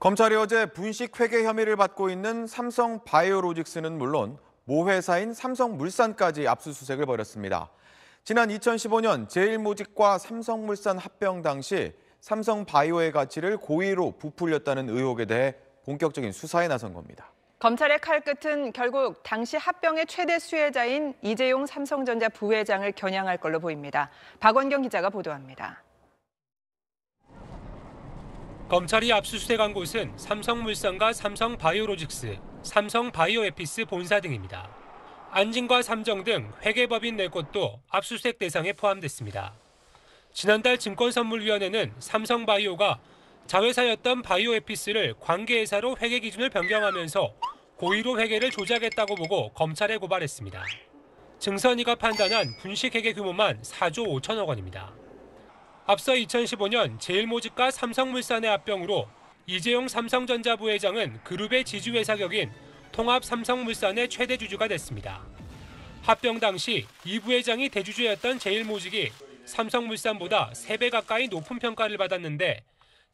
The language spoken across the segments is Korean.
검찰이 어제 분식 회계 혐의를 받고 있는 삼성 바이오로직스는 물론 모회사인 삼성물산까지 압수수색을 벌였습니다. 지난 2015년 제일모직과 삼성물산 합병 당시 삼성바이오의 가치를 고의로 부풀렸다는 의혹에 대해 본격적인 수사에 나선 겁니다. 검찰의 칼끝은 결국 당시 합병의 최대 수혜자인 이재용 삼성전자 부회장을 겨냥할 걸로 보입니다. 박원경 기자가 보도합니다. 검찰이 압수수색한 곳은 삼성물산과 삼성바이오로직스, 삼성바이오에피스 본사 등입니다. 안진과 삼정 등 회계법인 4곳도 압수수색 대상에 포함됐습니다. 지난달 증권선물위원회는 삼성바이오가 자회사였던 바이오에피스를 관계회사로 회계 기준을 변경하면서 고의로 회계를 조작했다고 보고 검찰에 고발했습니다. 증선이가 판단한 분식회계 규모만 4조 5천억 원입니다. 앞서 2015년 제일모직과 삼성물산의 합병으로 이재용 삼성전자 부회장은 그룹의 지주회사격인 통합 삼성물산의 최대 주주가 됐습니다. 합병 당시 이 부회장이 대주주였던 제일모직이 삼성물산보다 3배 가까이 높은 평가를 받았는데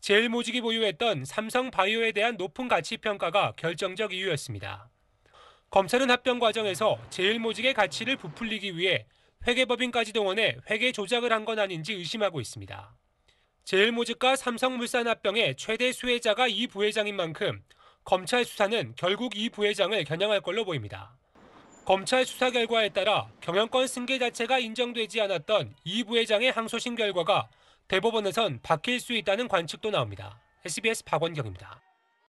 제일모직이 보유했던 삼성바이오에 대한 높은 가치 평가가 결정적 이유였습니다. 검찰은 합병 과정에서 제일모직의 가치를 부풀리기 위해 회계법인까지 동원해 회계 조작을 한 건 아닌지 의심하고 있습니다. 제일모직과 삼성물산합병의 최대 수혜자가 이 부회장인 만큼 검찰 수사는 결국 이 부회장을 겨냥할 걸로 보입니다. 검찰 수사 결과에 따라 경영권 승계 자체가 인정되지 않았던 이 부회장의 항소심 결과가 대법원에선 바뀔 수 있다는 관측도 나옵니다. SBS 박원경입니다.